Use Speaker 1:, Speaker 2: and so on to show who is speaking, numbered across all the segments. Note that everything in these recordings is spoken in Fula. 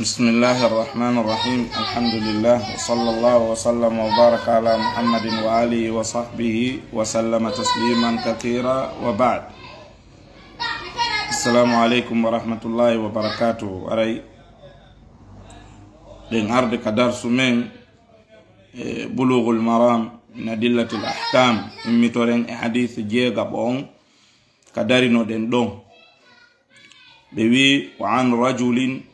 Speaker 1: بسم الله الرحمن الرحيم الحمد لله وصلى الله وسلم وبارك على محمد وآله وصحبه وسلم تسليما كثيرا وبعد السلام عليكم ورحمة الله وبركاته أري لنعرض كدرس سمين إيه، بلوغ المرام من أدلة الأحكام إمي تورين حديث جيغا بون كدارينو دن دون بوي وعن رجل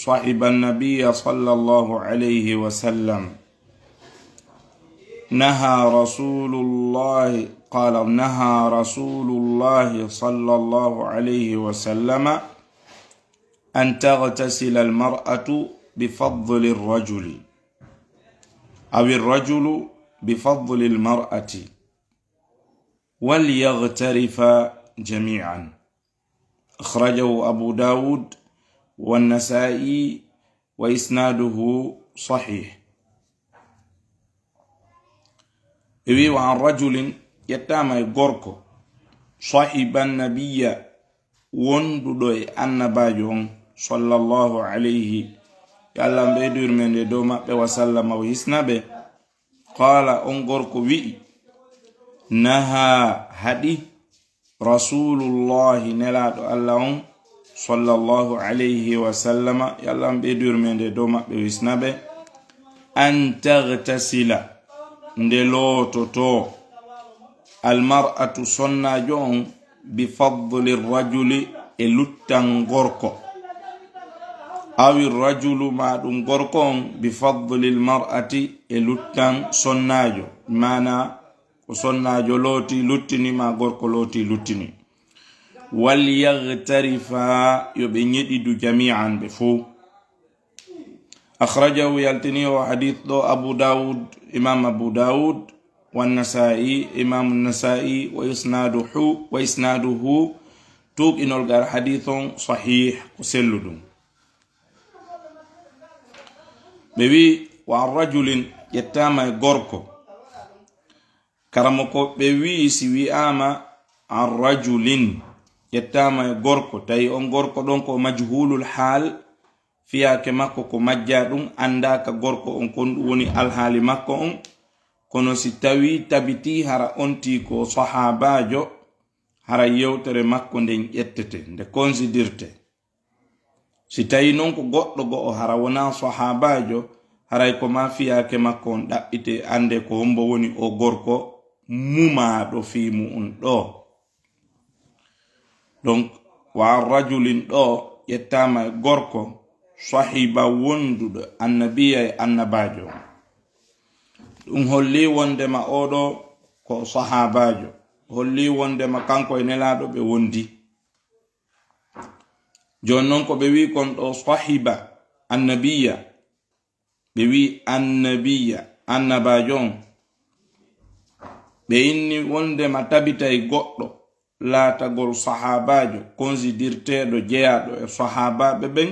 Speaker 1: صحب النبي صلى الله عليه وسلم نهى رسول الله قال نهى رسول الله صلى الله عليه وسلم أن تغتسل المرأة بفضل الرجل أو الرجل بفضل المرأة وليغترف جميعا أخرجه أبو داود والنسائي وإسناده صحيح إوي وعن رجل يتامى غوركو صاحب النبي وندو أنباجهم صلى الله عليه يلا بيدور من دوما وسلم وإسنابه قال أن غوركو وي نهى هدي رسول الله نلاد الله صلى الله عليه وسلم يلا بيدور من دوما بيسنابي أن تغتسل ندلو توتو المرأة صنع جون بفضل الرجل اللتن غرقو أو الرجل ما دون بفضل المرأة اللتن صنع جون مانا وصنع جولوتي لتني ما غرقو لوتي لتني walyahtarifa yo ɓe ñeɗiɗu jamian ɓe fo akhrajahu yaltini o hadith ɗo abu daoud imam abu daoud wannasa'i imamu nasa'i wa isnaduhu tuuɓinolgal hadith on sahih ko selluɗum ɓe wi wa an rajulin ƴettama e gorko karamo ko ɓe wi si wi'ama an rajulin yettama e gorko tawi on gorko ɗon ko majhulul haal fiyake makko ko majja ɗum andaka gorko on kon ɗum woni alhaali makko on kono si tawi tabiti hara onti ko sahabajo hara yewtere makko nden ƴettete nde considirte si tawi noon ko goɗɗo go'o hara wona sahabajo haray ko ma fiyake makko on ɗaɓɓite ande ko hombo woni o gorko mumaɗo fimu un ɗo donc wa rajulin ɗo ƴettama e gorko sahiba wonduɗo annabiya e annabajo ɗum holli wondema oɗo ko sahabajo holli wondema kanko e nelaɗo ɓe wondi joni noon ko ɓe wi kon ɗo sahiba annabiya ɓe wi annabiya annabajo on ɓe inni wondema tabita e goɗɗo laatagol sahaabaajo considirteeɗo jeyaaɗo e sahaabaaɓe ɓen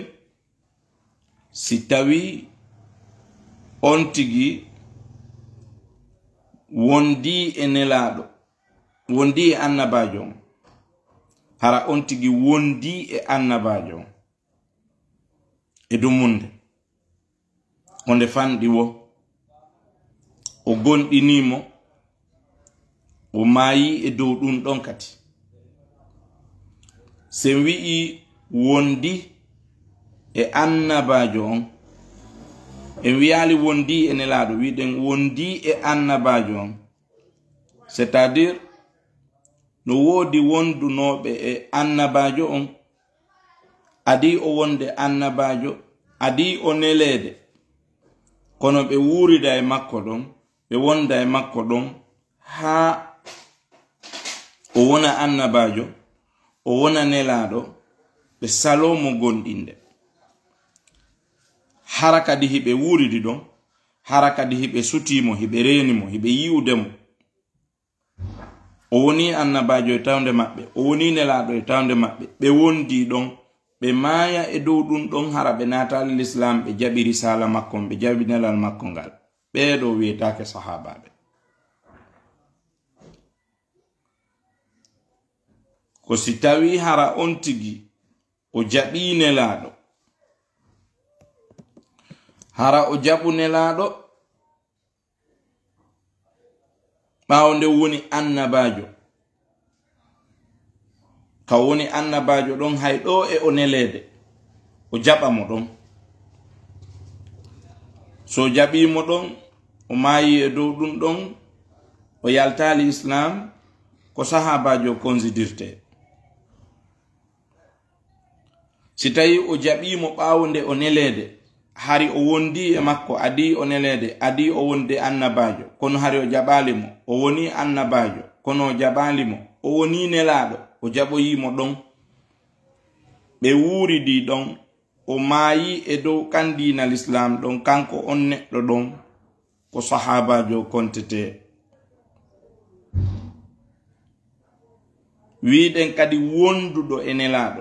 Speaker 1: si tawii on tigi wondii e nelaaɗo wondii e annabaajo on hara on tigi wondii e annabaajo on e dumunde o nde fanɗi wo o gonɗiniimo o maayii e dow ɗum ɗon kadi sen wi'i wondi e annabajo on en wiyali wondi e nelaɗo wiɗen wondi e annabajo on c'est à dire no woodi wondunoɓe e annabajo on adi o wonde annabajo adi o neleede kono ɓe wurida e makko ɗon ɓe wonda e makko ɗon haa o wona annabajo o wonanelaɗo ɓe salomo gonɗinde hara kadi hiɓe wuridi ɗon hara kadi hiɓe sutimo hiɓe renimo hiɓe yiwdemo o woni annabajo e tawde maɓɓe o woni nelaɗo e tawde maɓɓe ɓe wondi ɗon ɓe maya e dow ɗum ɗon hara ɓe natalel'islam ɓe jaɓi risala makkon ɓe jaɓi nelal makko ngal ɓeɗo wiyetake sahabaɓe ko si tawi hara on tigi o jaɓi nelaɗo hara o jaɓu nelaɗo ɓawo nde woni annabajo ka woni annabajo ɗon hay ɗo e o nelede o jaɓa mo ɗon so jaɓimo ɗon o mayi e dow ɗum ɗon o yaltali islam ko sahabajo considirte si tawi o jaɓimo ɓawo nde o nelede hari o wondi e makko adi o nelede adi o wonde annabajo kono hari o jaɓalimo o woni annabajo kono o jaɓalimo o woni nelaɗo o jaɓoyimo ɗon ɓe wuuridi ɗon o maayi e dow kandinal islam ɗon kanko on neɗɗo ɗon ko sahabajo kontete wiɗen kadi wonduɗo e nelaɗo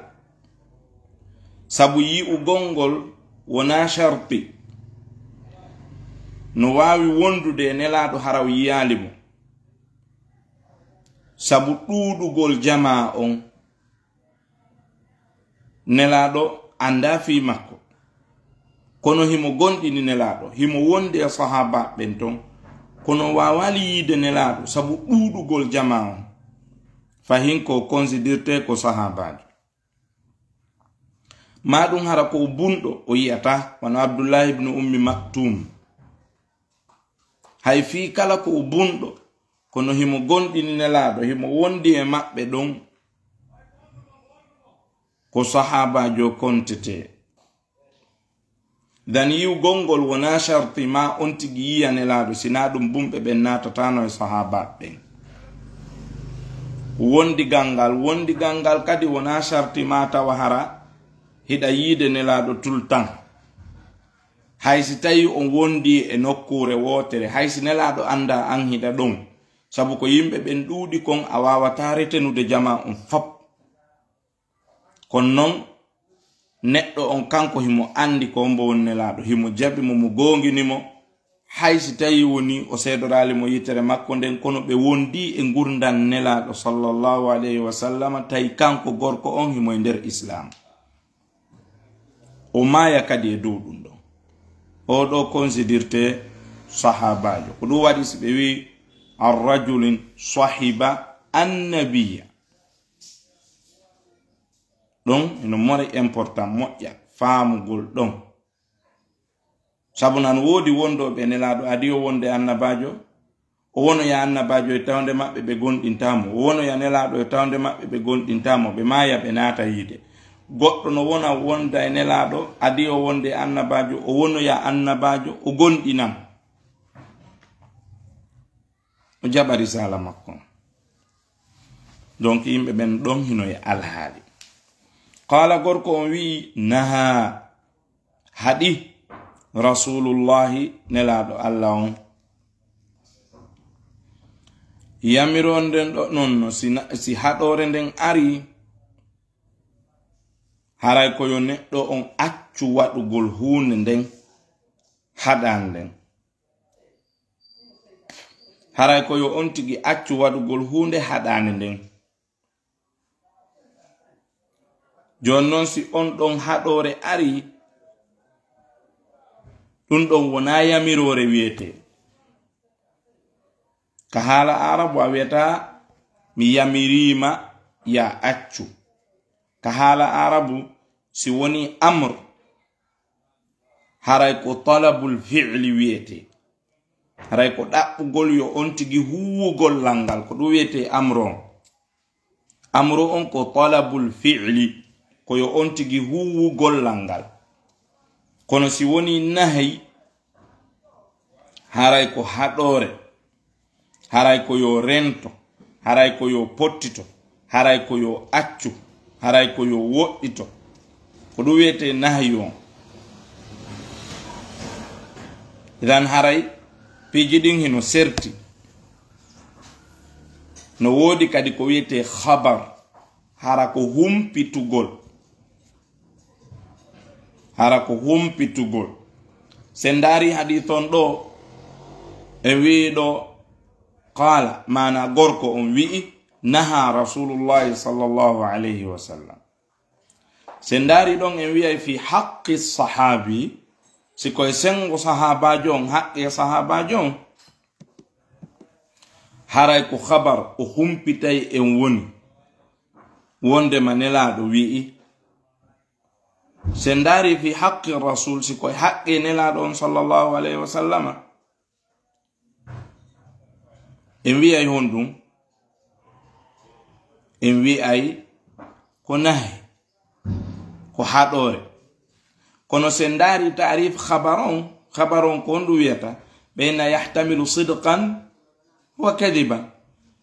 Speaker 1: sabu yi'u gongol wona charti no wawi wondude e nelaɗo haraw yiyali mo sabu ɗuɗugol jama on nelaɗo anda fi makko kono himo gonɗini nelaɗo himo wondi e sahabaɓen ton kono wawali yiide nelaɗo sabu ɗuɗugol jama on fahin ko considirte ko sahabajo ma ɗum hara ko bunɗo o yi'ata wano abdoullahi ibnu ummi maktum hay fi kala ko bunɗo kono himo gonɗini nelaɗo himo wondi e maɓɓe ɗon ko sahabajo kontete dan yiw gongol wona charti ma on tigi yiya nelaɗo sina ɗum bumɓe e ɓen natatano e sahabaɓe ɓen wondigal ngal wondigal ngal kadi wona charti ma tawa hara hiɗa yiide nelaɗo tultan hay si tawi on wondi e nokkure wotere hay si nelaɗo anda an hiɗa ɗon saabu ko yimɓe ɓen ɗuuɗi kon a wawata retenude jama on fop kon noon neɗɗo on kanko himo andi ko mbo won nelaɗo himo jaɓi mo mo gonginimo hay si tawi woni o seedoralimo yitere makko nden kono ɓe wondi e gurdan nelaɗo sallllahu alayhi wa sallama tawi kanko gorko on himo e nder islam o maya kadi e dow ɗum ɗon oɗo considirte sahabajo ko ɗum waɗi si ɓe wi arrajulin sahiba annabiya ɗum ino mari important moƴƴa faamugol ɗon sabu nan woodi wondoɓe nelaɗo adi o wonde annabajo o wonoya annabajo e tawde maɓɓe ɓe gonɗintamo o wonoya nelaɗo e tawde maɓɓe ɓe gonɗintamo ɓe maya ɓe naata yiide goɗɗo no wona wonda e nelaɗo adi o wonde annabajo o wonoya annabajo o gonɗinan o jaɓa risala makko donc yimɓe ɓen ɗonhino e alhaali qala gorko on wi'i naha haɗi rasulullahi nelaɗo allah on yamironde ɗo non si haɗore nden ari haray ko yo neɗɗo on accu waɗugol hunde nden haɗan nden haray ko yo on tigi accu waɗugol hunde haɗande nden joni noon si on ɗon haɗore ari ɗum ɗon wona yamirore wiyete ka haala arabu a wiyata mi yamirima ya accu ka haala arabu si woni amr haray ko talabul fili wiyete haray ko ɗaɓɓugol yo on tigi huwugollal ngal ko ɗum wiyete amr on amro on ko talabul fili ko yo on tigi huwugollal ngal kono si woni nahay haray ko haɗore haray ko yo rento haray ko yo pottito haray ko yo accu haray ko yo woɗɗito ko ɗum wiyete nahyi on idan haray piiji ɗin hino serti no woodi kadi ko wiyete habar hara ko humpitugol hara ko humpitugol sen daari hadith on ɗo e wiɗo qala mana gorko on wi'i naha rasulullahi sallllahu alayhi wa sallam se ndaari ɗon en wiyay fi haqqi sahabi sikoye sengo sahabajo on haqqe sahabajo on haray ko habar o humpitay en woni wondema nelaɗo wi'i se ndaari fi haqqi rasul sikoye haqqe nelaɗo on sallllahu alayhi wa sallama en wiyay hon ɗum en wi'ay ko nahe ko haɗoye kono sen daari taarif habar on habar on ko honɗum wiyata ɓeyna yahtamilu sidqan wa kadiban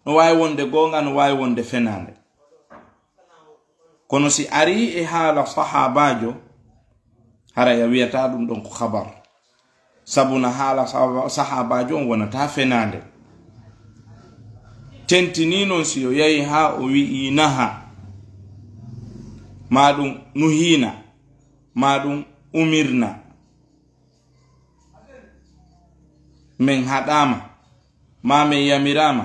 Speaker 1: no wawi wonde gonga no wawi wonde fenande kono si ari e haala sahabajo haraya wiyata ɗum ɗon ko habar sabu no haala sahabajo on wonata fenande tentini noon si o yahi ha o wi'i naha ma ɗum nuhina ma ɗum umirna min haɗama ma min yamirama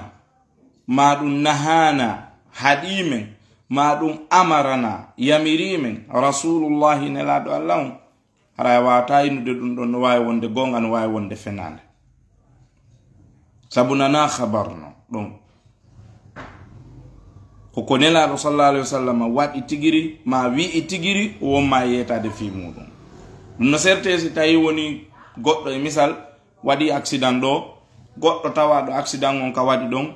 Speaker 1: ma ɗum nahana haɗimen ma ɗum amarana yamirimen rasulullahi nelaɗo allah on haraya wawata yinude ɗum ɗon no wawi wonde gonga no wawi wonde fenade saabu nana habar no ɗum koko nelaɗo sallllah alih wa sallam waɗi tigiri ma wi'i tigiri wonma yeytade fi muɗum ɗum no serte si tawi woni goɗɗo e misal waɗi accident ɗo goɗɗo tawaɗo accident on ka waɗi ɗon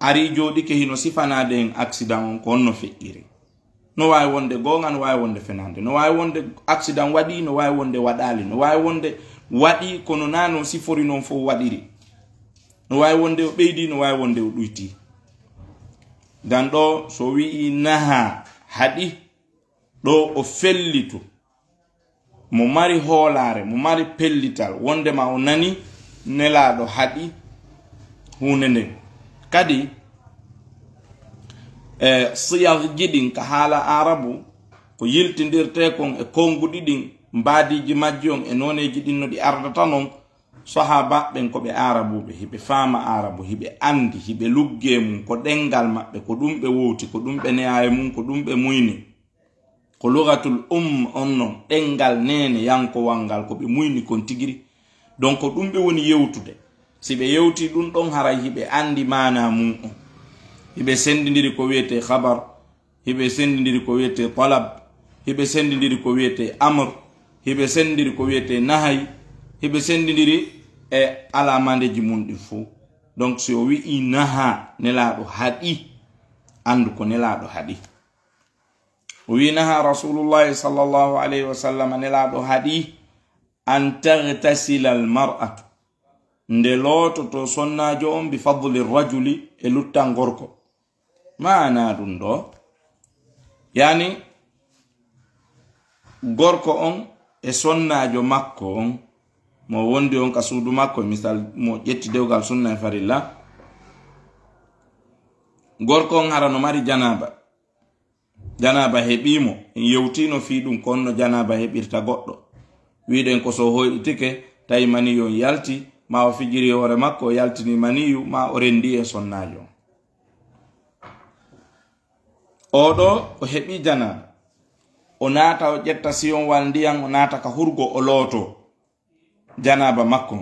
Speaker 1: ari joɗike hino sifanade en accident on ko onno feƴƴiri no wawi wonde gonga no wawi wonde fenande no wawi wonde accident waɗi no wawi wonde waɗali no wawi wonde waɗi kono nano sifori noon fof waɗiri no wawi wonde o ɓeydi no wawi wonde o ɗuyti ngam ɗo so wi'i naha haɗi ɗo o fellitu mo mari hoolaare mo mari pellital wondema o nani nelaaɗo haɗi hunde nden kadi e siyaji ɗin ka haala arabu ko yiltidirte kon e konngu ɗiɗin mbaadiji majji on e noneji ɗin no ɗi ardata noon sahaba ɓen ko ɓe arabuɓe hiɓe fama arabu hiɓe andi hiɓe lugge mum ko ɗengal maɓɓe ko ɗum ɓe wowti ko ɗum ɓe neyaye mum ko ɗum ɓe muyni ko lugatul um on non ɗengal nene yankowalngal ko ɓe muyni kon tigiri donc ɗum ɓe woni yewtude si ɓe yewti ɗum ɗon haray hiɓe andi mana mum on hiɓe sendidiri ko wiyete habar hiɓe sendidiri ko wiyete talab hiɓe sendidiri ko wiyete amre hiɓe sendidiri ko wiyete nahay hiɓe sendidiri e alamandeji mum ɗi fuu donc so o wi'i naha nelaaɗo haɗi andu ko nelaaɗo haɗi o wi naha rasulullahi sall llahu alayhi wa sallam nelaaɗo haɗi an tartasila al mar'atu nde loototo sonnaajo on bi fadli rajuli e luttal gorko maana ɗum ɗo yaani gorko on e sonnaajo makko on mo wondi on ka suudu makko e misal mo ƴetti dewgal sunna e farilla gorko on hara no mari janaba janaba heɓimo en yewtino fi ɗum konno janaba heɓirta goɗɗo wiɗen ko so hoyɗitike tawi maniyu on yalti ma o fijiri hoore makko o yaltini maniyu ma o rendi e sonnajo oɗo o heɓi janaba o naata o ƴetta siyon wal ndiyan o naata ka hurgo o looto janaba makko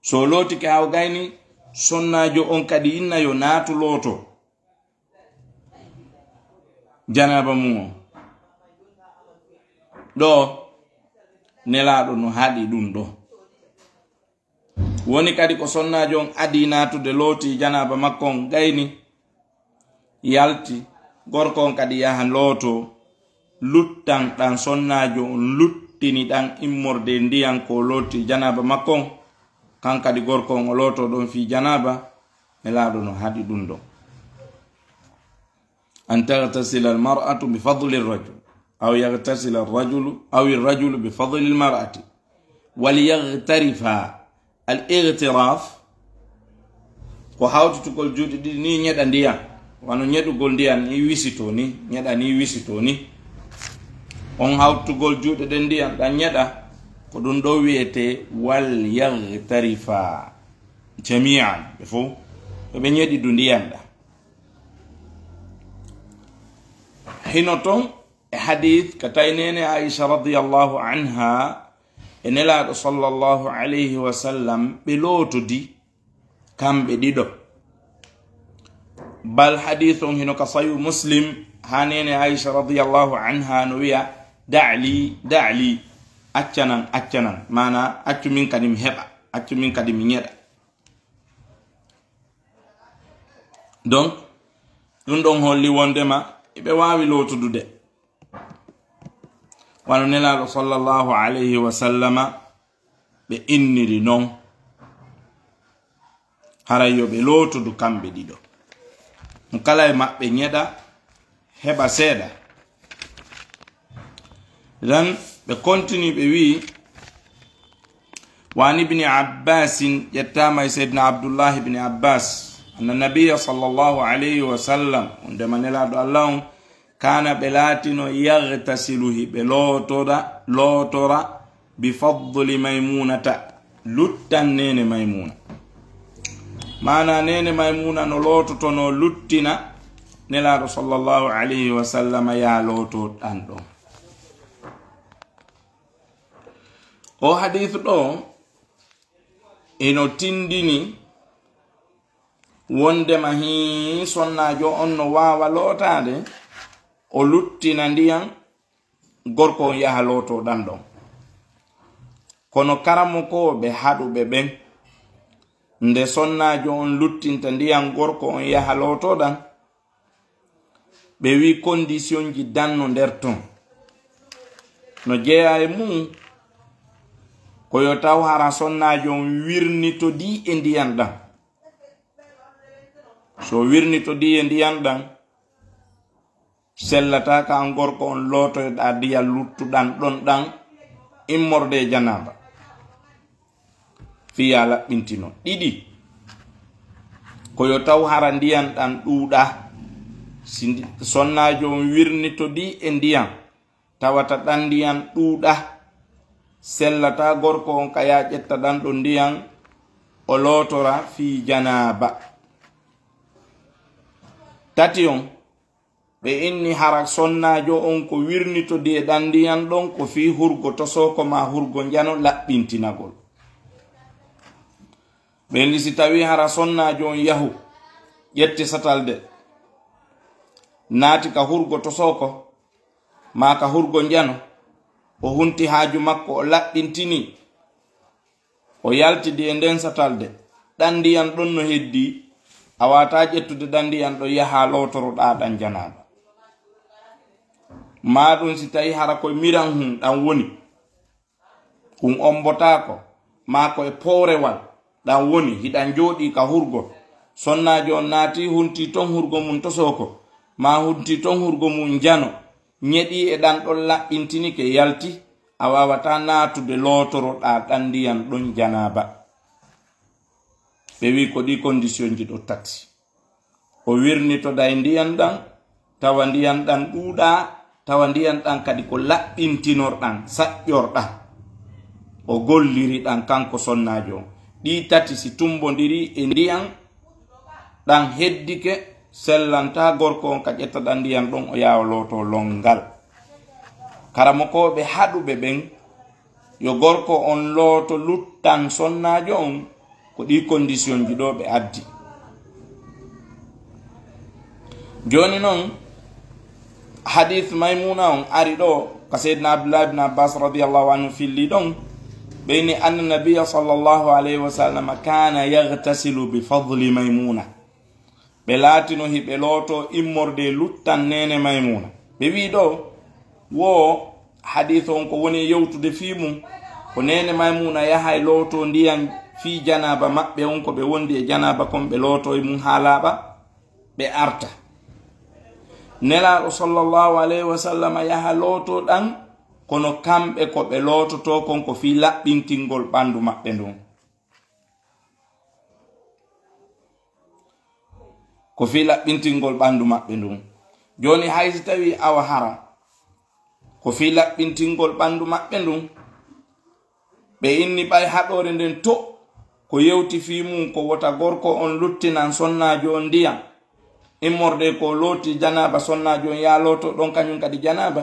Speaker 1: so lootike hawgayni sonnajo on kadi innayo naatu looto janaba mum o ɗo nelaɗo no haaɗi ɗum ɗo woni kadi ko sonnajo on adi naatude looti janaba makko on gayni yalti gorko on kadi yahan looto luttan ɗan sonnajo on lutti tiniɗan immorde ndiyan ko looti janaba makkon kan kadi gorko o looto ɗon fi janaba nelaaɗo no haɗi ɗum ɗon an tagtasila almar'atu bi fadli rajul aw yagtasila rajulu aw rajulu bi fadli almar'ati walyagtarifa al igtiraf ko hawtutugol juuɗe ɗiɗi ni ñeɗa ndiyan wano ñeɗugol ndiyan ni wisito ni ñeɗa ni wisito ni on hawtugol juuɗe ɗen ndiyam ɗan ñeɗa ko ɗum ɗo wiyete wal yahtarifa jamian ɓe fof ɓeɓe ñeɗi du ndiyam ɗa hino ton e hadith ka tawi aisha aicha radiallahu anha e nelaɗo sallllahu alayhi wa sallam ɓe lootodi kamɓe ɗiɗo bal hadith on hino ka sayu muslim ha nene aicha radiallahu anha no wiya dali dali accanan accanan mana accu min kadi mi heɓa accu min kadi mi ñeɗa donc ɗum ɗon holli wondema eɓe wawi lotudude wano nelaɗo sallllahu alayhi wa sallama ɓe inniri non harayyo ɓe lotudu kamɓe ɗiɗo mo kala e maɓɓe ñeɗa heɓa seeɗa dan ɓe continue ɓe wi wan ibni abbasin ƴettama e seydna abdoullahi bni abbas anna nabia sall llahu alayhi wa sallam undema nelaɗo allah on kana ɓe laatino yartasiluhi ɓe lootora lootora bifaddli maymunata luttan nene maymuna mana nene maymuna no loototono luttina nelaɗo sall llahu alayhi wa sallam ya looto ɗan ɗon o hadith ɗo eno tindini wondema hi sonnajo on no wawa lotade o luttina ndiyam gorko on yaha lotoɗam ɗon kono karamukoɓe haɗuɓe ɓen nde sonnajo on luttinta ndiyam gorko on yaha lotoɗam ɓe wi condition ji danno nder ton no jeeya e mum koyo taw hara wirni wirnitodi di indian e dan so wirnitodi indian e dan ɗan ka an ko on dia luttu dan don dan immorde janaba fiya laɓɓintino didi koyo taw hara ndiyan e ɗan sonna jom wirni wirnitodi di indian tawata dan ndiyan sellata gorko on kaya ƴettaɗan ɗo ndiyan o lotora fi janaba tati on ɓe inni hara sonnajo on ko wirnito de ɗan ndiyan ɗon ko fi hurgo tosoko ma hurgo jano laɓɓintinagol ɓeni si tawi hara sonnajo on yahu ƴetti satalde naati ka hurgo tosoko ma ka hurgo jano o hunti haaju makko o laɓɗintini o yaltidi e nden satalde ɗanndiyan ɗon no heddi a wata ƴettude ɗanndiyan ɗo yaha lowtoroɗa ɗan janaɗo ma ɗum si tawi hara koye miran hum ɗan woni hum ombotako ma koye powrewal ɗan woni hiɗan jooɗi ka hurgo sonnajo on naati hunti ton hurgo mum tosoko ma hunti ton hurgo mum jano ñeɗi e ɗan ɗon laɓɓintini ke yalti a wawata naatude lootoroɗa ɗan ndiyam ɗon janaba ɓe wi ko ɗi condition ji ɗo tati o wirnitoda e ndiyan ɗan tawa ndiyan ɗan ɗuuɗa tawa ndiyan ɗan kadi ko laɓɓintinorɗan saƴƴorɗan o golliri ɗan kanko sonnajo o ɗi tati si tumbodiri e ndiyan ɗan heddike sellanta gorko on ka ƴettaɗa ndiyam ɗon o yawa loto longal karamokoɓe haɗuɓe ɓen yo gorko on looto luttan sonnajo on ko ɗi condition ji ɗo ɓe addi joni noon hadith maimuna on ari ɗo ka seydna abdullah bine abbas radiallahu anhu filli ɗon ɓeyni anna nabia sallllahu alayhi wa sallam kana yahtasilu bifadli maimuna ɓe laatino hi ɓe looto immorde luttan nene maymuna ɓe wi ɗo wo hadis on ko woni yewtude fii mum ko nene maymuna yahay looto ndiyan fii janaba maɓɓe on ko ɓe wondi e janaba kon ɓe looto e mum haa laaɓa ɓe arta nelaaɗo sallllahu alayhi wa sallam yaha looto ɗan kono kamɓe ko ɓe loototo kon ko fii laɓɓintingol ɓanndu maɓɓe ndun ko fi laɓɓintingol ɓandu maɓɓe ndun joni hay so tawi awa hara ko fi laɓɓintingol ɓandu maɓɓe ndun ɓe inni ɓay haɗore nden to ko yewti fi mum ko wota gorko on luttinan sonnajo on ndiyam immorde ko looti janaba sonnajo on yaloto ɗon kañum kadi janaba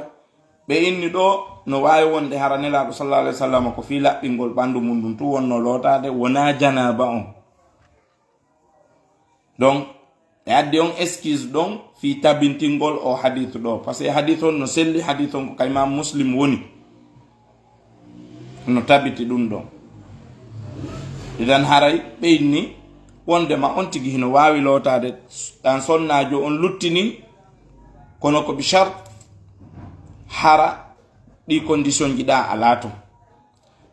Speaker 1: ɓe inni ɗo no wawi wonde haranelaɗo sallah alah w sallam ko fi laɓɓingol ɓandu mum ɗum tu wonno lotade wona janaba on donc ɓe addi on excuse ɗon fi tabintingol o hadith ɗo par ce que hadith on no selli hadith on ko kayma muslim woni no tabiti ɗum ɗon idan haray ɓeyni wondema on tigui hino wawi lotade ɗan sonnajo on luttini kono ko ɓe chart hara ɗi condition jiɗa ala ton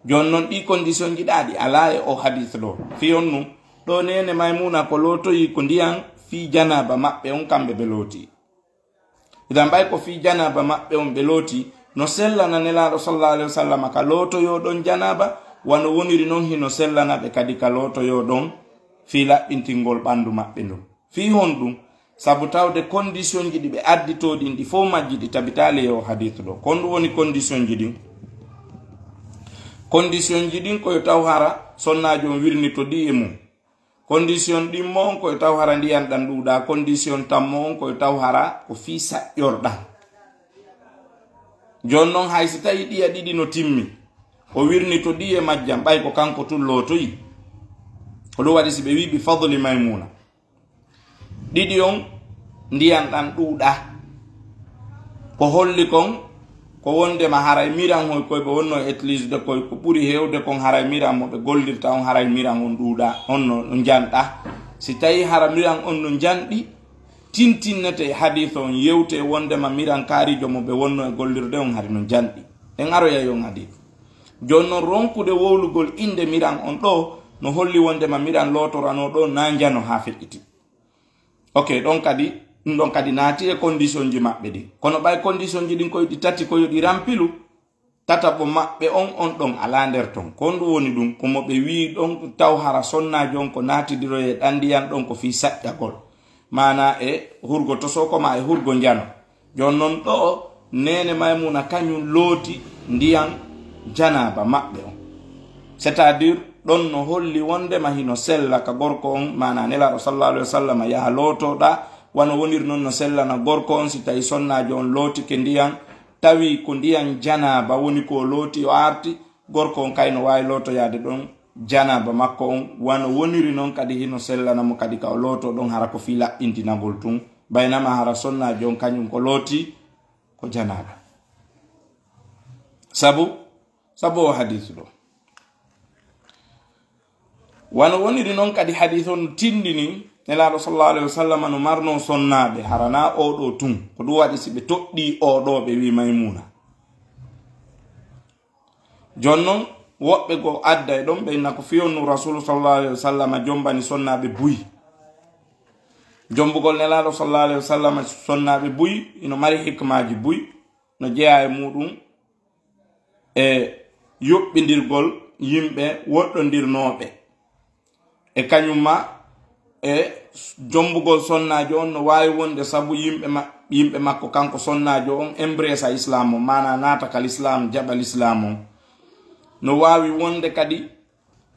Speaker 1: joni noon ɗi condition jiɗa ɗi ala e o hadith ɗo fi on num ɗo nene maymuna ko lotoyi ko ndiyan fi janaba maɓɓe on kamɓe ɓe looti idan ɓay ko fi janaba maɓɓe on ɓe looti no sellana nelaɗo sallllah alih wa sallama ka lootoyoɗon janaba wano woniri noon hino sellana ɓe kadi ka lootoyoɗon fi laɓɓintingol ɓandu maɓɓe ndun fi hon ɗum saabu tawde condition ji ɗi ɓe additoɗin ɗi fof majji ɗi tabitali yo e hadith ɗo kon ɗum woni condition ji ɗin condition ji ɗin koyo taw hara sonnajo on wirni to ɗi e mum condition ɗin mo on koye taw hara ndiyan ɗan ɗuɗa condition tanmo on koye taw hara ko fi saƴƴorɗan jonnon hay so tawi ɗiya ɗiɗi no timmi o wirni to ɗiye majjam ɓay ko kanko tullo toyi oɗo waɗi si ɓe wiɓe fadli maymuna ɗiɗi on ndiyan ɗan ɗuɗa ko holli kon ko wondema haray miran hoy koy ɓe wonno utilisede koy ko ɓuuri hewde kon haray miran mo ɓe gollirta on haray miran on ɗuuɗa on no janɗa si tawi hara miran on no janɗi tintinnete e hadis on yewte wondema miran kaarijo mo ɓe wonno e gollirde on hari no janɗi ɗen aroyay on hadis joni noon ronkude wowlugol inde miran on ɗo no holli wondema miran lotorano ɗo na jano ha feƴƴiti ok ɗon kadi ɗum ɗon kadi naati e condition ji maɓɓe ɗin kono ɓay condition ji ɗin koye ɗi tati koye ɗi rampilu tataɓo maɓɓe on on ɗon ala nder ton kon ɗum woni ɗum komo ɓe wi ɗon taw hara sonnaji on ko naatidiro e ɗandiyan ɗon ko fi saƴƴagol mana e hurgo tosoko ma e hurgo njano jon non ɗo nene maymuna kañum looti ndiyan janaba maɓɓe on c'est à dire ɗon no holli wondema hino sella ka gorko on mana nelaɗo sallah alih wa sallam yaha lootoɗa wano wonir noon no sellana gorko on si tawi sonnajo on lootike ndiyan tawi ko ndiyan janaba woni ko looti o arti gorko on kayno wawi lootoyaade ɗon janaba makko on wano woniri noon kadi hino sellanamo kadi ka o looto ɗon hara ko fi laɓɓintinagol tun baynama hara sonnajo on kañum ko looti ko janaba sabu sabu o hadise ɗo wano woniri noon kadi hadise on tindi ni nelaɗo sallllah alahi wa sallam no marno sonnaɓe harana oɗo tun ko ɗum waɗi si ɓe toɗɗi oɗo ɓe wi maymuna jon noon woɓɓe go adda e ɗon ɓenna ko fiyonnu rasulu sallllah alahi wa sallam jombani sonnaɓe buyi jombugol nelaɗo sallllah alahi wa sallam sonnaɓe buyi ino mari hikmaji buyi no jeeya e muɗum e yuɓɓidirgol yimɓe woɗɗodirnoɓe e kañumma e jombugol sonnajo on no wawi wonde saabu yimɓe yimɓe makko kanko sonnajo on embrace a islam o mana natakal islam jaɓal islam o no wawi wonde kadi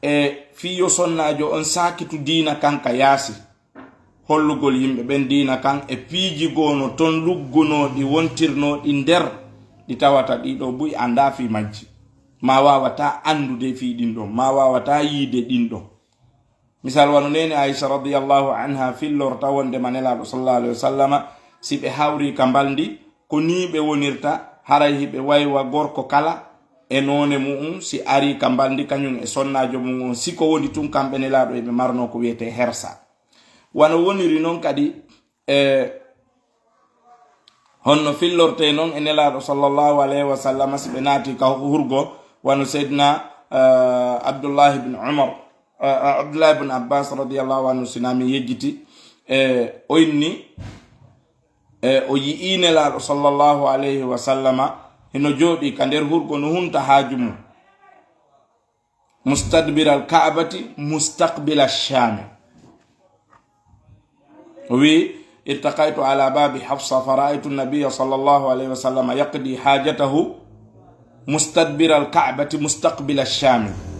Speaker 1: e fiyo sonnajo on sakitu dina kan ka yaasi hollugol yimɓe ɓen dina kan e piiji goo no ton luggono ɗi wontirno ɗi nder ɗi tawata ɗiɗo buyi anda fi majji ma wawata andude fi ɗin ɗon ma wawata yiide ɗin ɗon misal wano neni aicha radiallahu anha fillorta wondema nelaɗo sallah alah wa sallama siɓe hawri ka mbaldi ko ni ɓe wonirta haray hiɓe waywa gorko kala e none mum si ari ka mbaldi kañum e sonnajo mumum siko woni tun kamɓe nelaɗo eɓe marno ko wiyete hersa wano woniri noon kadi e honno fillorte noon e nelaɗo sallllahu alayhi wa sallama siɓe naati ka hurgo wano seydna e, abdoullahi bine umar Eh, eh, abdoulah ibne abbas radiallahu anhu sina mi yejjiti e o inni e o yi'inelaaɗo sallllahu alayhi wa sallama heno jooɗi ka nder hurgo no hunta haaju mum mustadbir al kaabati mustaqbila shaami o wi irtakaytu ala babi hafsa fa raaytu nnabiya sallllahu alayhi wa sallama yaqdi haajatahu mustadbir al kaabati mustaqbila shaami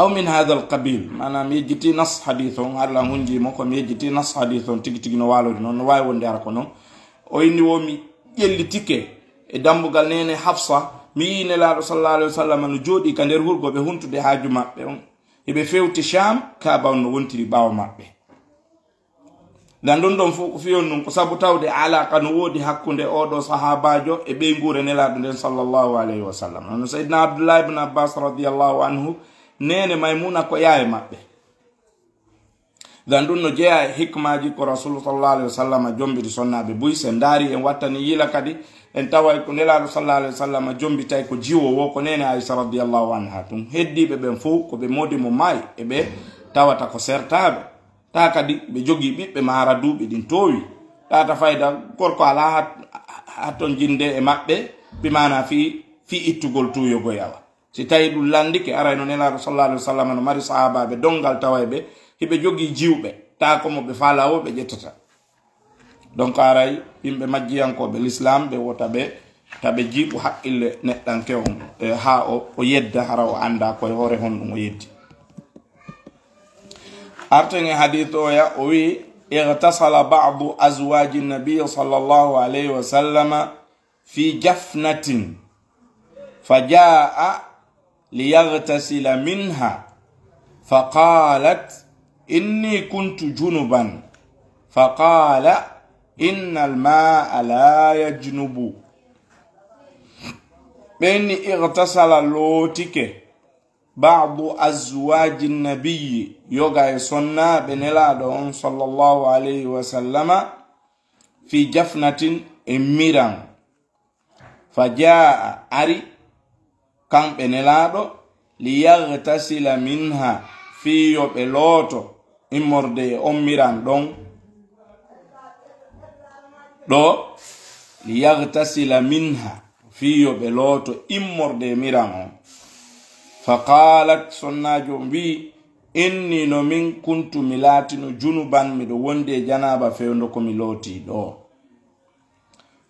Speaker 1: aw min hatha alqabil manam mi yejjiti nas hadith on alla gonjimo komi yejjiti nas hadith on tigi tigi no walode noon no wawi wonde ara ko noon o inni wo mi ƴellitike e dambugal nene hafsa mi yi nelaɗo sallah alah wa sallam no jooɗi ka nder wurgo ɓe huntude haaju maɓɓe on eɓe fewti cham kaba on no wontiri ɓawa maɓɓe dan ɗon ɗon fo ko fiyon nun ko saabu tawde alaqa no woodi hakkunde oɗo sahabajo e ɓey guure nelaɗo nden sallllahu alayhi wa sallam nono saydna abdoullah ibne abbas radiallahu anhu nene maimuna ko yaa e maɓɓe dan ɗum no jeeya e hikmaji ko rasulu sallah alih wa sallam jombiti sonnaɓe buy sen daari en wattani yiila kadi en tawa ko nelaɗo sallah alih wa sallam jombitay ko jiwowo ko nene aissa radiallahu anha tun heddiɓe ɓen fo koɓe modi mo may eɓe tawata ko sertaɓe ta kadi ɓe jogi ɓiɓɓe mara duuɓi ɗin towi tata fayda gorko ala hatton jinde e maɓɓe ɓimana fi fi ittugol tuyogoyawa e si tawi ɗum landike aray no nelaɗo sallah alih wa sallam no mari sahabaɓe dongal taway ɓe hiɓe jogui jiwɓe ta komo ɓe falawo ɓe ƴettata donc aray yimɓe majjiyankoɓe l'islam ɓe wota ɓe taɓe jiiɓu haqqille neɗɗanke on e ha o o yedda hara o anda koye hoore hon ɗum o yeddi arten e hadit oya o wi irtasala badu aswaji nabiy sall llah alayhi wa sallama fi jafnatin fa jaa ليغتسل منها فقالت إني كنت جنبا فقال إن الماء لا يجنب بين اغتسل لوتك بعض أزواج النبي يوغا بن بنلادون صلى الله عليه وسلم في جفنة إميرا فجاء أري kamɓe nelaaɗo liyartasila minha fiyo ɓe looto immorde e ommiran ɗon ɗo liyartasila minha fiyo ɓe looto immorde e miran on faqalat sonnajo wi inni no min kuntu mi laatino junuban miɗo wondi e janaba fewdo komi looti ɗo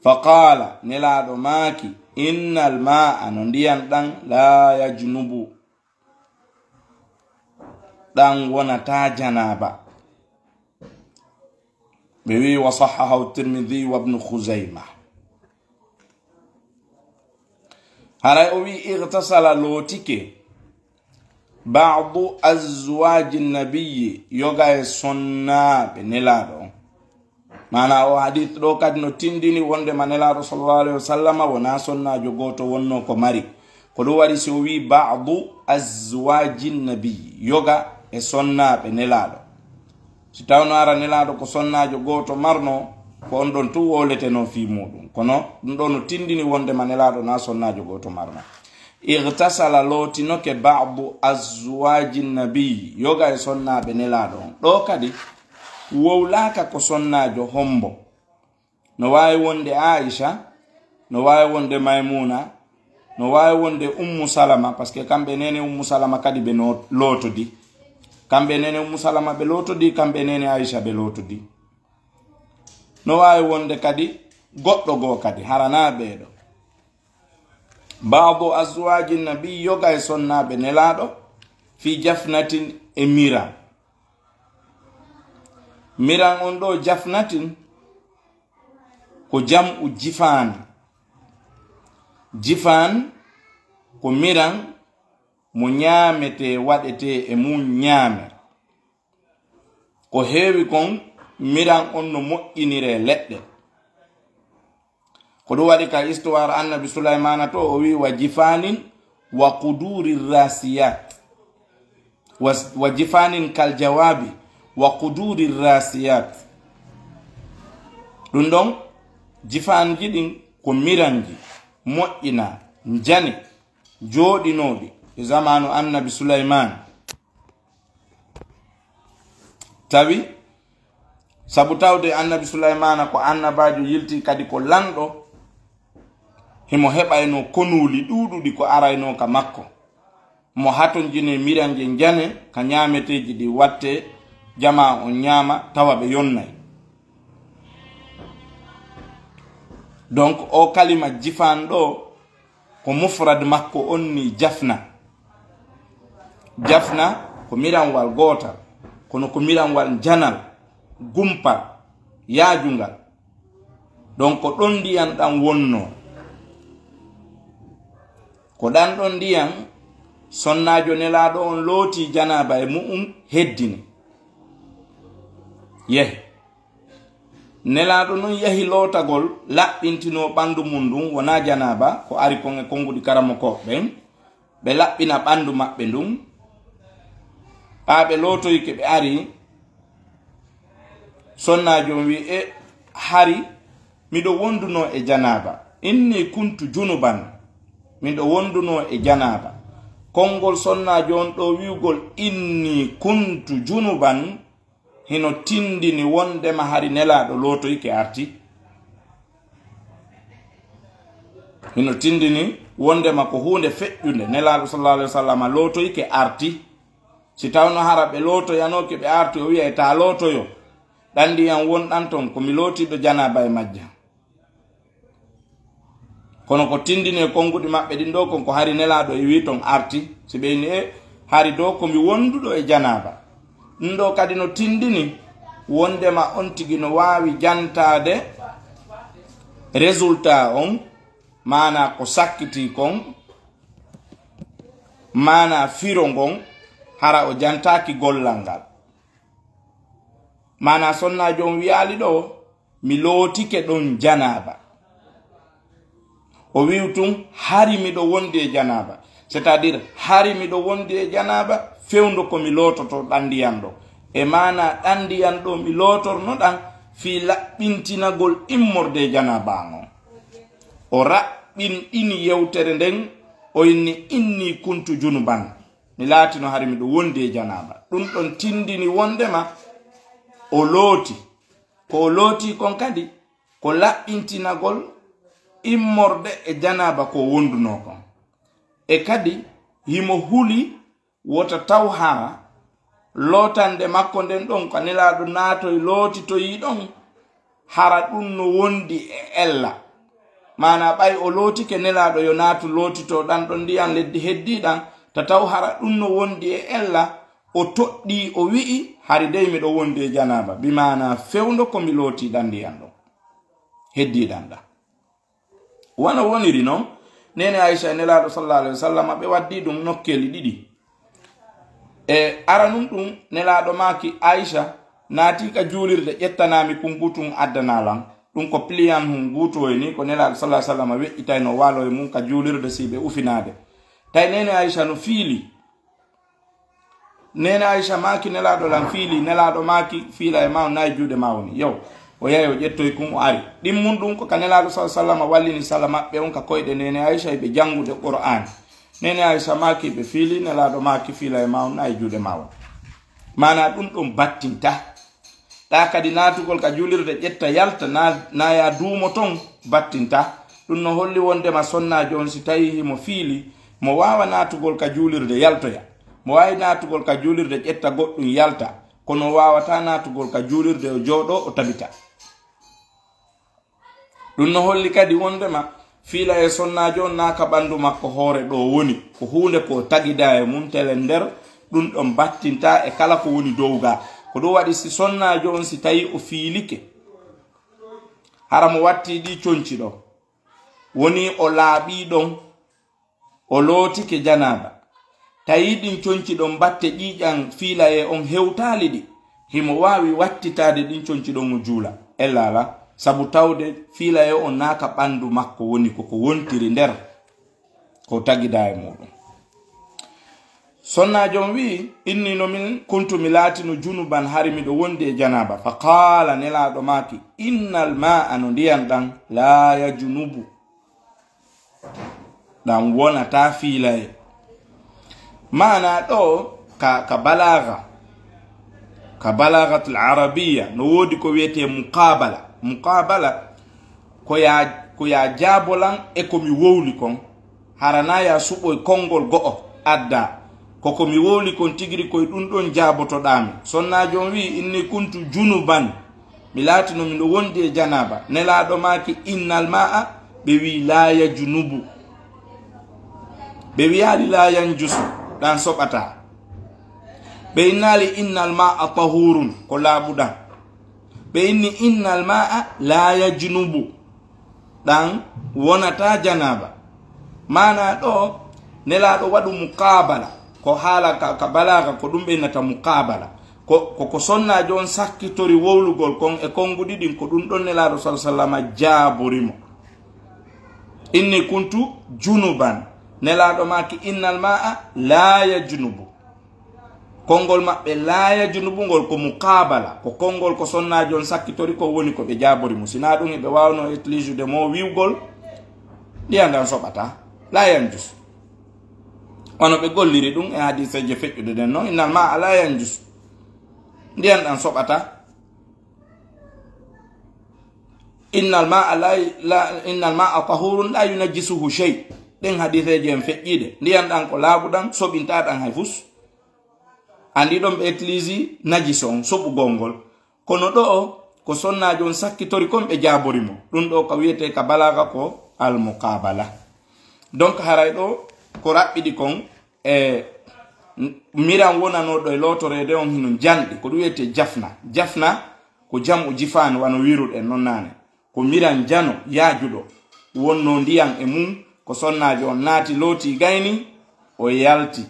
Speaker 1: faqala nelaaɗo maaki innal ma'a no ndiyan ɗan la ya junubu ɗan wonata janaba ɓe wi wa sahahahu tirmidi wa bnu husaima haray o wi irtasala lootike badu azwaji nabiyi yoga e sonnaaɓe nelaaɗo mana o hadis ɗo kadi no tindini wonde ma nelaɗo sallllah alih wa sallama wona sonnajo goto wonno ko mari ko ɗum waɗi so wi badu azwaji nnabiyi yoga e sonnaɓe nelaɗo si tawno ara nelaɗo ko sonnajo goto marno ko on ɗon tu wolete no fi muɗum kono ɗum ɗo no tindini wonde ma nelaɗo na sonnajo goto marno irtasala lotinoke badu azwaji nnabiyi yoga e sonnaɓe nelaɗo on ɗo kadi wowlaka ko sonnajo hombo no wawi wonde aisha no wawi wonde maimuna no wawi wonde ummu salama par ce que kamɓe nene ummu salama kadi ɓe lotodi kamɓe nene ummu salama ɓe lotodi kamɓe nene aisha ɓe lotodi no wawi wonde kadi goɗɗo goo kadi harana ɓeeɗo bado aswaji nabi yoga e sonnaɓe nelaɗo fi jafnatin e mira miran on ɗo jafnatin ko jam'u jifan jifan ko miran mo nyamete waɗete e mum ñaame ko heewi kon miran on no moƴƴinire leɗɗe ko ɗum waɗi ka histoire annabi sulaymana to o wi wa jifanin wa kuduri rasiyat wa jifanin kal jawabi wa quduri rasiyat ɗum ɗon jifanji ɗin ko miranji moƴƴina jani joɗinoɗi e zamanu annabi suleiman tawi sabu tawde annabi sulaymana ko annabajo yilti kadi ko lanɗo himo heɓayno konuli ɗuɗuɗi ko arayno ka makko mo haton jine mirange jane ka ñameteji ɗi watte jama on ñaama tawa ɓe yonnayi donc o kalima jifan ɗo ko mufrad makko on ni jafna jafna ko miranwal gootal kono ko miranwal janal gumpal yaajungal donc ɗon ndiyan ɗan wonno ko ɗan ɗon ndiyan sonnajo nelaɗo on looti janaba e mu'um heddini yehi nelaɗo noon yehi lootagol laɓɓintino ɓandu mum ndun wona janaba ko ari kon e konguɗi karamo koɓɓen ɓe laɓɓina ɓandu maɓɓe ndun ha ɓe lotoyke ɓe ari sonnajo on wi e hari miɗo wonduno e janaba inni kuntu junuban miɗo wonduno e janaba konngol sonnajo on ɗo wiwgol inni kuntu junuban hino tindini wondema hari nelaɗo lootoyke arti hino tindini wondema ko hunde feƴƴunde nelaɗo sallah alah w sallam lootoyke arti si tawno hara ɓe lootoyanoke ɓe arti o wiya e ta lootoyo ɗanndiyam wonɗan ton komi lootiɗo janaba e majja kono ko tindini e konnguɗi maɓɓe ɗin ɗo kon ko hari nelaɗo e wi ton arti si ɓeyni eh, e hari dow komi wonduɗo e janaba ndo kadi no tindini wondema on tigi no wawi jantade résultat on mana ko sakkiti kon mana firo ngon hara o jantaki gollal ngal mana sonnajo on wiyali ɗo mi lootike ɗon janaba o wiwtum hari miɗo wondi e janaba c'est à dire hari miɗo wondi e janaba fewdo ko mi lototo ɗandiyan ɗo e mana ɗandiyan ɗo mi lotornoɗan fi laɓɓintinagol immorde janabango o raɓɓinɗini yewtere nden o inni inni kuntu junuban mi laatino hari miɗo wondi e janaba ɗum ɗon tindini wondema o looti ko o looti kon kadi ko laɓɓintinagol immorde e janaba ko wonduno kon e kadi himo huli wota taw ha lotande makko nden ɗon kanelaɗo naatoye looti toyi ɗon hara ɗum no wondi e ella mana ɓay o lootike nelaɗo yo naatu lootito ɗan ɗo ndiyam leddi heddiɗan ta taw hara ɗum no wondi e ella o toɗɗi o wi'i hari dey miɗo wondi e janaba bimana fewdo komi lootiɗan ndiyan ɗon heddiɗan ɗa wona woniri noon nene aicha e nelaɗo sallah alah wa sallam ɓe waddi ɗum nokkeli ɗiɗi e aranum ɗum nelaɗo maki aicha naati ka juulirde ƴettanami kun gutum addanalan ɗum ko pliyan hum gutoy ni ko nelaɗo sa sallam weƴƴitay no walo e mum ka juulirde si ɓe ufinade tawi nene aicha no fiili nene aicha maki nelaɗo lan fiili nelaɗo maki fiila e ma nayi juuɗe mawoni yo o yahi o ƴettoy kum o ari ɗimmum ɗum ko ka nelaɗo sa sallam wallini sala maɓɓe on ka koyɗe nene aicha e ɓe jangude qur'ani nene aissa maki ɓe fiili ne laaɗo maki fiila e maw na e juuɗe mawa mana ɗum ɗon battinta ɗa kadi natugol ka julirde ƴetta yalta na naya duumo ton battinta ɗum no holli wondema sonnajo on si tawi himo fiili mo wawa natugol ka julirde yaltoya mo wawi natugol ka julirde ƴetta goɗɗum yalta kono wawata natugol ka julirde o jooɗo o tabita ɗum no holli kadi wondema fiila e sonnajo on naka ɓandu makko hoore ɗo woni ko hunde ko tagida e muntele nder ɗum ɗon battinta e kala ko woni dowga ko ɗum waɗi si sonnajo on si tawi o fiilike hara mo watti ɗi conci ɗo woni o laaɓi ɗon o lootike janaba tawi ɗin conci ɗon batte ƴiƴan fiila e on hewtali ɗi himo wawi wattitade ɗin conci ɗon o juula e lala sabu tawde e o naaka ɓandu makko woni koko wontiri nder ko tagida e muɗum sonnajo on wi'i inni no min kuntu mi laatino junuban hari miɗo wondi e janaba fa qaala nelaɗo maaki innal ma'a no ndiyan ɗan la yajunubu ɗan wonata e mana ɗo ka, ka balaga ka balagatul arabiya no woodi ko wiyete mukabala muqabala koya koya jaabolan e komi wowli kon haranaya suɓoy konngol go'o adda koko mi wowli kon tigiri koye ɗum ɗon jaabotoɗami sonnajoon wi inni kuntu junuban mi laatino miɗo wondi e janaba nelaɗo maki innal ma a ɓe wi laaya junubu ɓe wiyali laayan jusu ɗan soɓata ɓe innali innal ma a tahurun ko laaɓuɗan ɓe inni innal maa la yajnubu ɗan wonata janaba mana ɗo nelaɗo waɗu muqabala ko haala ka, ka balaga ko ɗum ɓennata muqabala koko ko, sonnajo on sakkitori wowlugol kon e kongu ɗiɗin ko ɗum ɗon nelaɗo sa sallama jaaburimo inni kuntu junuban nelaɗo maki innal maa la yajnubu kongol maɓɓe laaya junubungol ko mukabala ko kongol ko sonnaji on sakkitori ko woni ko ɓe jabori mum sina ɗum eɓe wawno utilisede mo wiwgol ndiya ngan soɓata layan jus wono ɓe golliri ɗum e hadiseji feƴƴude nden noon innal ma a layan jus ndiyan ɗan soɓata innal ma a innal ma a kahurun la yunajisuhu shey ɗen hadiseji en feƴƴiɗe ndiyan ɗan ko laaɓuɗan soɓinta ɗan hay fus anɗiɗon ɓe utilise najis on soɓugol ngol kono ɗo ko sonnajo on sakkitori kon ɓe jabori mo ɗum ɗo ko wiyete ka balaka ko almokabala donc haray ɗo ko raɓɓiɗi kon e miran wonanoɗo e lotorede on hino janɗi ko ɗum wiyete jafna jafna ko jam u jifani wano wiruɗen non nane ko miran jano yajuɗo wonno ndiyam e mum ko sonnajo on naati looti gayni o yalti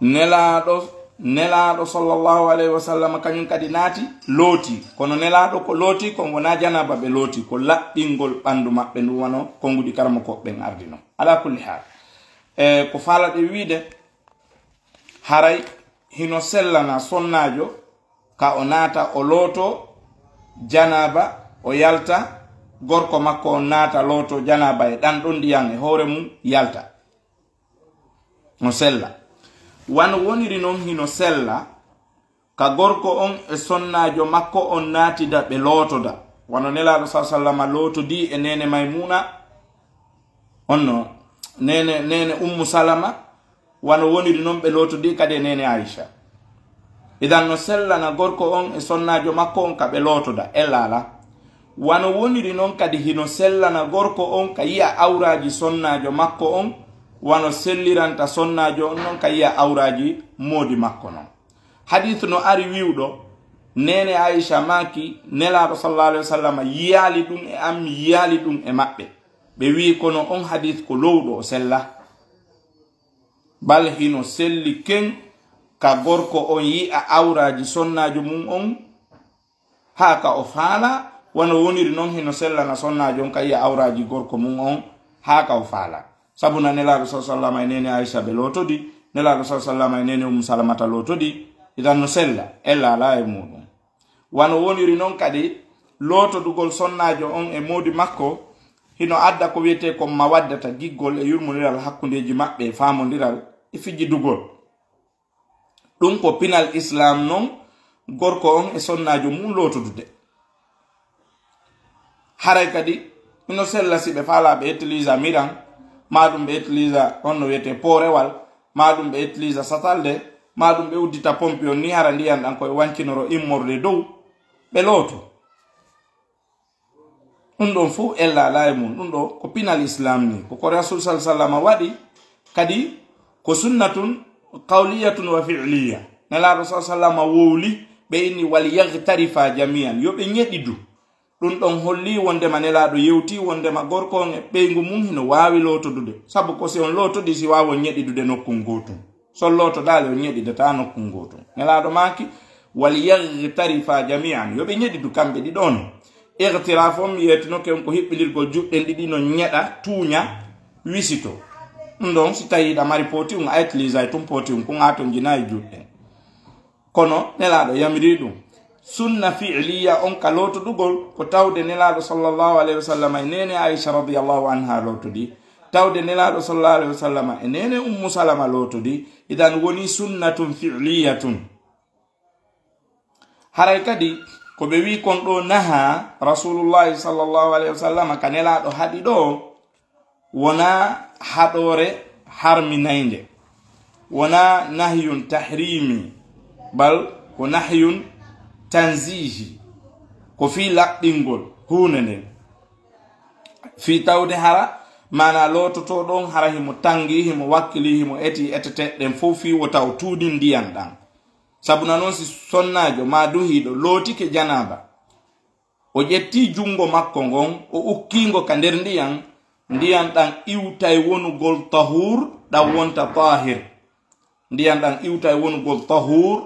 Speaker 1: nelaaɗo nelaaɗo sallllahu alayhi wa sallam kañum kadi naati looti kono nelaaɗo ko looti kon wona janaba ɓe looti ko laɓɓingol ɓanndu maɓɓe ndu wano konnguɗi karama koɓɓen ardino ala kulli hal e ko faala ɗe wiide haray hino sellana sonnaajo ka o naata o looto janaba o yalta gorko makko o naata looto janaba e ɗan ɗo ndiyan e hoore mum yalta no sella wan woniri noon hino sella ka gorko on e sonnajo makko on natida ɓe lootoda wano nelaɗo sa sallama lootodi e nene maimuna onno nene nene ummu salama wano woniri noon ɓe lootodi kadi e nene aicha idan no sellana gorko on e sonnajo makko on ka ɓe lootoda e laala wano woniri noon kadi hino sellana gorko on ka yiya awraji sonnajo makko on wano selliranta sonnajo on noon ka yiya awraji moodi makko noon hadis no ari wiwɗo nene aicha maki nelaɗo sallallah alih wa sallam yiyali ɗum e am mi yiyali ɗum e maɓɓe ɓe wi kono on hadis ko lowɗo o sella bal hino selli keng ka gorko on yi'a awraji sonnajo mum on ha ka o faala wano woniri noon hino sellana sonnajo on ka yiya awraji gorko mum on ha ka o faala sabu na nelaaɗo saw sallama e nene aicha ɓe lotodi nelaaɗo saw sallama e nene um salamata lotodi itan no sella ella ala e muɗum wano woniri noon kadi lotoɗugol sonnajo on e modi makko hino adda ko wiyete ko ma waddata giggol e yurmodiral hakkundeji maɓɓe e famodiral e fijidugol ɗum ko pinal islam noon gorko on e sonnajo mum lotodude haray kadi ino sella siɓe falaɓe utilisa e miran ma ɗum ɓe utilisa on no wiyete porewal ma ɗum ɓe utilisa satalde ma ɗum ɓe uddita pompe on ni hara ndiyan ɗan koye wankinoro immorde dow ɓe looto ɗum ɗon fuu ellalaye mum ɗum ɗo ko pinal islam ni koko rasul sa sallama waɗi kadi ko sunnatun qawliyatun wa filiya nelaɗo sa sallama wowli ɓe inni wal yahtarifa jamian yo ɓe ñeɗidu ɗum ɗon holli wondema nelaɗo yewti wondema gorko on e ɓeygu mum hino wawi lotodude saabu ko si on lotodi si wawa ñeɗidude nokkun gotum son lotoɗale o ñeɗidata nokkun gotum nelaɗo maki wal yertarifa jamian yoɓe ñeɗidu kamɓe ɗiɗon ertiraf on mi yeytino ke on ko hiɓɓidirgol juɗɗen ɗiɗi no ñeɗa tuña wisito ɗum ɗon si tawi ɗa mari poti um a utilisa tun poti um ko gato jina e juɗɗen kono nelaɗo yamiri ɗum sunna filiya on ka lootuɗugol ko tawde nelaaɗo sallllahu alayhi wa sallam e nene aicha radiallahu anha lootudi tawde nelaaɗo sallllahu alayhi wa sallam e nene ummu salama lootudi idan woni sunnatum filiyatum haray kadi ko ɓe wi kon ɗo naha rasulullahi sallllahu alayhi wa sallam ka nelaaɗo haɗi ɗo wona haɗoore harminaynde wona nahyun tahrimi bal ko nahyun tanziji ko fi laɓɗingol hunde nden fi tawde hara mana lototo ɗon hara himo tangi himo wakkili himo eti eteteɗɗen fo fiwo taw tuudi ndiyan ɗan sabu na noon si sonnajo ma duhiɗo lootike janaba o ƴetti jungo makko ngon o ukkingo ka nder ndiyan ndiyan ɗan iwtay wonugol tahur ɗan wonta tahir ndiyan ɗan iwtay wonugol tahur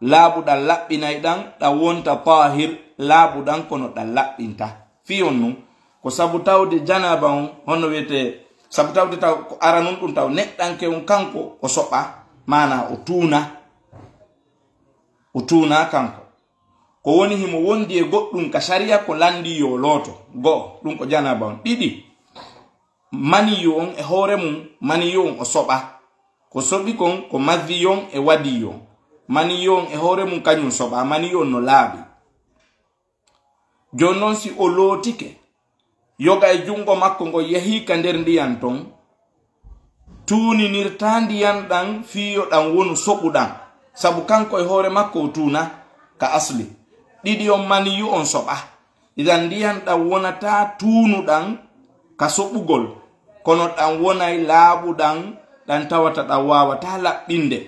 Speaker 1: laabu ɗan laɓɓinay ɗan ɗan wonta pahir laabu ɗan kono ɗan laɓɓinta fiyon nun ko sabu tawde janaba on honno wiyete sabu tawde taw ko ara nun ɗum taw neɗɗanke on kanko o soɓa mana o tuuna o tuuna kanko ko woni himo wondi e goɗɗum ka sariya ko landi yo looto goo ɗum ko janaba on ɗiɗi maniyo on e hoore mum maniyo on o soɓa ko soɓi kon ko maddiyon e wadiyon mani yon e hore mum kañum soɓa mani yon no laaɓi jon non si o lootike yoga e jungo makko ngo yehiika nder ndiyan ton tuuninirta ndiyan ɗan fiyo ɗan woni soɓuɗan sabu kanko e hoore makko o tuuna ka asli ɗiɗi on mani yu on soɓa iɗan ndiyan ɗan wonata tuunuɗan ka soɓugol kono ɗan wonay laaɓuɗan ɗan tawata ɗan wawata laɓɓinde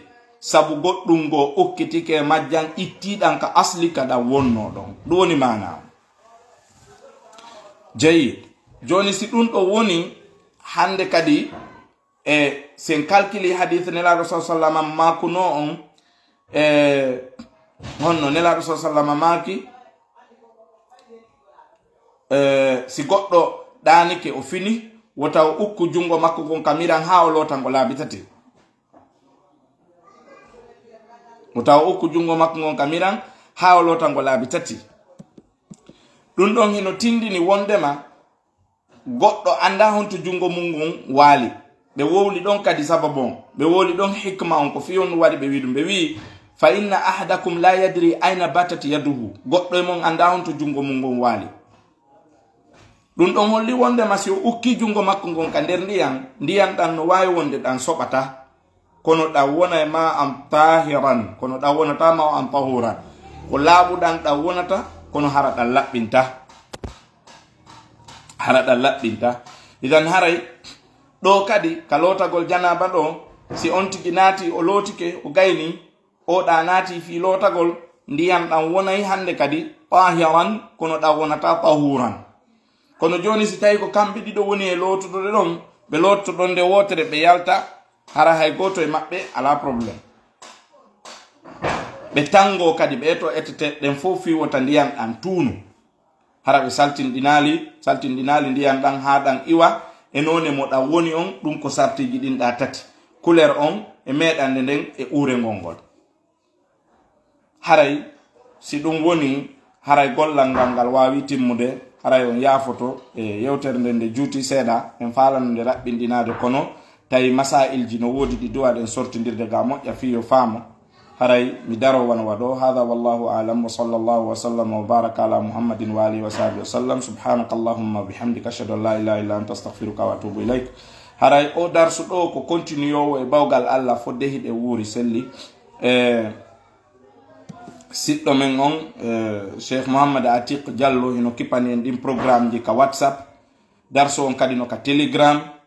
Speaker 1: sabu goɗɗum ngo ukkitike majjan ittiɗan ka asli kaɗan wonno ɗon ɗum woni mana jeyid joni si ɗum ɗo woni hande kadi e sen calculi hadith nelaɗo sa sallama makuno on e honno nelaɗo sa sallama maki e si goɗɗo ɗanike o fini wotaw ukku jungo makko gon kamiran ha o lotango laabi tati o tawa okku jungo makko ngon kamiran ha o lotango laabi tati ɗum ɗon heno tindini wondema goɗɗo anda honto jungo mungun waali ɓe wowli ɗon kadi sababu on ɓe wowli ɗon hikma on ko fewnu waɗi ɓe wiɗum ɓe wi fa inna ahadakum la yadri ayna batat yaduhu goɗɗo e mon anda honto jungo mungon waali ɗum ɗon holli wondema si o ukki jungo makko ngon ka nder ndiyan ndiyan ɗan no wawi wonde ɗan soɓata kono ɗam wonae ma am tahiran kono ɗam wonata ma am tahuran ko laaɓuɗan ɗam wonata kono hara ɗam laɓɓinta hara ɗam laɓɓinta idan haray ɗo kadi ka lotagol janaba ɗo si on tigi naati o lootike o gayni oɗa naati fi lotagol ndiyam ɗam wonayi hande kadi tahiran kono ɗam wonata tahuran kono joni si tawi ko kamɓe ɗiɗo woni e lotuɗo ɗe ɗon ɓe lotto ɗon nde wotere ɓe yalta hara hay goto e maɓɓe ala probléme ɓe tango kadi ɓeto etete ɗen fo fiwota ndiyan ɗan tunu hara ɓe saltinɗinali saltinɗinali ndiyan ɗan ha ɗan iwa e none moɗan woni on ɗum ko sartiji ɗinɗa tati couleur on e meɗande nden e urengol ngol haray si ɗum woni haray gollal ngal ngal wawi timmude haray on yafoto e yewtere nde nde juuti seeɗa en falano nde raɓɓinɗinade kono tawi masail ji no woodi ɗi duwaɗen sortodirde ga moƴƴa yo faamo haray mi daro waɗo hada wallahu alam wa sallllahu wa sallam wa baraka ala muhammadin wa alihi wa sahbihi wa sallam subhanaka allahumma bihamdika ashhadu an la ilaha illa anta astahfiruka wa atubu ilayk haray o darsuɗo ko continuowo e bawgal allah fo ɗe wuuri selli e siɗɗo men on cheikh e, mouhammad atiq diallo hino kippani en ɗin programme ji ka whatsapp darso on kadi no ka telegram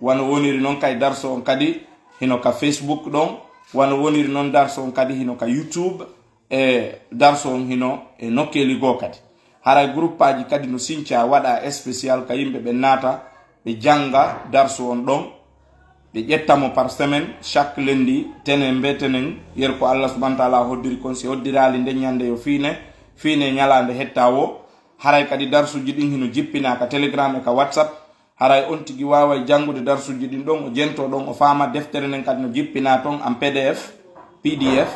Speaker 1: wano woniri noon kay darso on kadi hino ka facebook ɗon wano woniri noon darso on kadi hino ka youtube e darso on hino e nokkeli goo kadi haray groupe aji kadi no sintia waɗa spécial ka yimɓe ɓe naata ɓe janga darso on ɗon ɓe ƴettamo par semaine chaque lendi tenen mbetenen yer ko allah subahana taala hoddiri kon si hoddirali nde ñande yo fiine fiine ñalade hetta wo haray kadi darsuji ɗin hino jippina ka telegram e ka whatsapp haray on tigi waway jangude darsuji ɗin ɗon o jento ɗon o fama deftere nden kadi no jippina ton en pdf pdf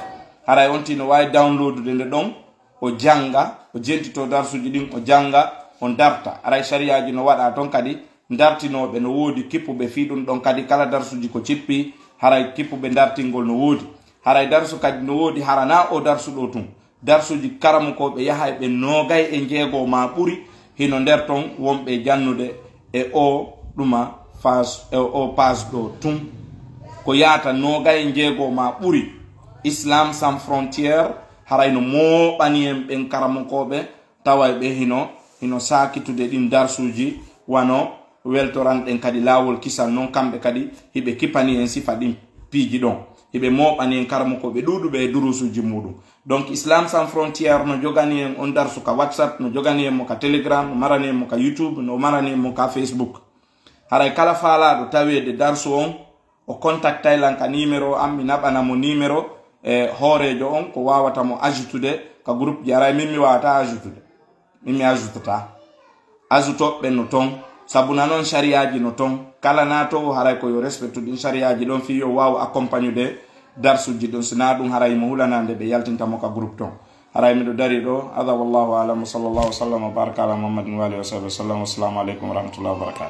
Speaker 1: haray on ti no wawi downloadude nde ɗon o janga o jentito darsuji ɗin o janga on darta aray sariyaji no waɗa ton kadi dartinoɓe no woodi kippuɓe fiɗum ɗon kadi kala darsuji ko cippi haray kippuɓe dartingol no woodi haray darsu kadi no woodi harana o darsuɗo tun darsuji karamukoɓe yahay ɓe nogay e jeego ma ɓuri hino nder ton wonɓe jannude e o ɗuma pas e o pase ɗo tum ko yata nogay jeego ma ɓuuri islam sans frontiére harayno moɓani en ɓen karamokoɓe tawa ɓe hino hino sakitude ɗin darsuji wano weltoranɗen kadi lawol kisal noon kamɓe kadi hiɓe kipani en sifa ɗin piiji ɗon hiɓe moɓani en karamokoɓe ɗuɗuɓe e durusuji muɗum donc islam sans frontiére no jogani en on darsu ka whatsapp no jogani mo ka telegram no marani mo ka youtube no marani mo ka facebook haray kala faalaɗo tawede darsu on o contactay lan ka numéro am mi naɓanamo numéro e hoorejo on ko wawata mo ajoutude ka groupe ji aray min mi wawata ajoutude min mi ajoutata ajoutoɓɓe no ton sabu noon sariyaji no ton kala na to haray koyo respectude ɗin sariyaji ɗon fi yo waw accompagnude darsu jiɗon sina ɗum haray mo hulana nde ɓe yaltintamo ka groupe ton haray miɗo dari ɗo ada wallahu alamu wa baraka ala muhammadin wa alihi wa sahbi wa warahmatullahi